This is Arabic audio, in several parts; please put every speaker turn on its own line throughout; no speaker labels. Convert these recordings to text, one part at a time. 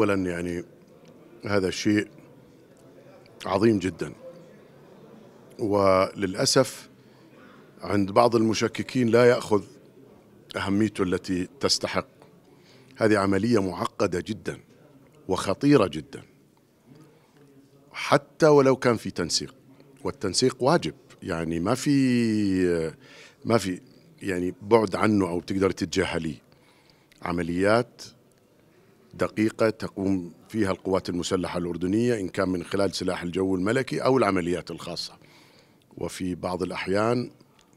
أولا يعني هذا شيء عظيم جدا وللأسف عند بعض المشككين لا يأخذ أهميته التي تستحق هذه عملية معقدة جدا وخطيرة جدا حتى ولو كان في تنسيق والتنسيق واجب يعني ما في ما في يعني بعد عنه او تقدر تتجاهليه عمليات دقيقة تقوم فيها القوات المسلحة الأردنية إن كان من خلال سلاح الجو الملكي أو العمليات الخاصة وفي بعض الأحيان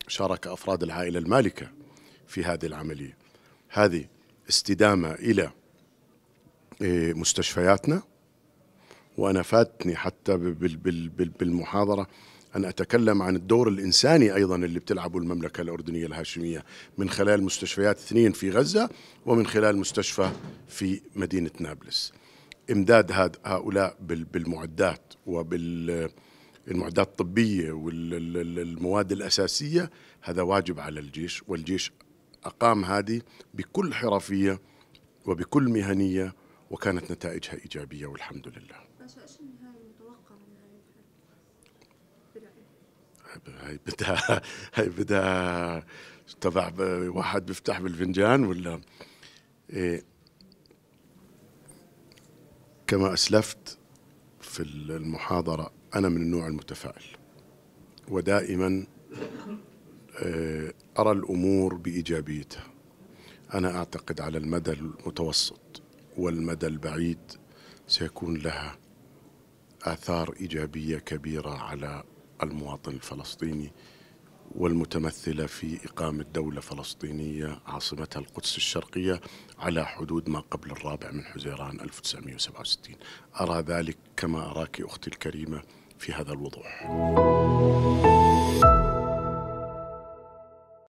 شارك أفراد العائلة المالكة في هذه العملية هذه استدامة إلى إيه، مستشفياتنا وأنا فاتني حتى بالمحاضرة أن أتكلم عن الدور الإنساني أيضا اللي بتلعبه المملكة الأردنية الهاشمية من خلال مستشفيات اثنين في غزة ومن خلال مستشفى في مدينة نابلس إمداد هاد هؤلاء بالمعدات وبالمعدات الطبية والمواد الأساسية هذا واجب على الجيش والجيش أقام هذه بكل حرفية وبكل مهنية وكانت نتائجها إيجابية والحمد لله هاي بدها هاي بدها تبع واحد بيفتح بالفنجان ولا إيه كما اسلفت في المحاضره انا من النوع المتفائل ودائما إيه، ارى الامور بايجابيتها انا اعتقد على المدى المتوسط والمدى البعيد سيكون لها اثار ايجابيه كبيره على المواطن الفلسطيني والمتمثلة في إقامة دولة فلسطينية عاصمتها القدس الشرقية على حدود ما قبل الرابع من حزيران 1967 أرى ذلك كما أراك أختي الكريمة في هذا الوضوح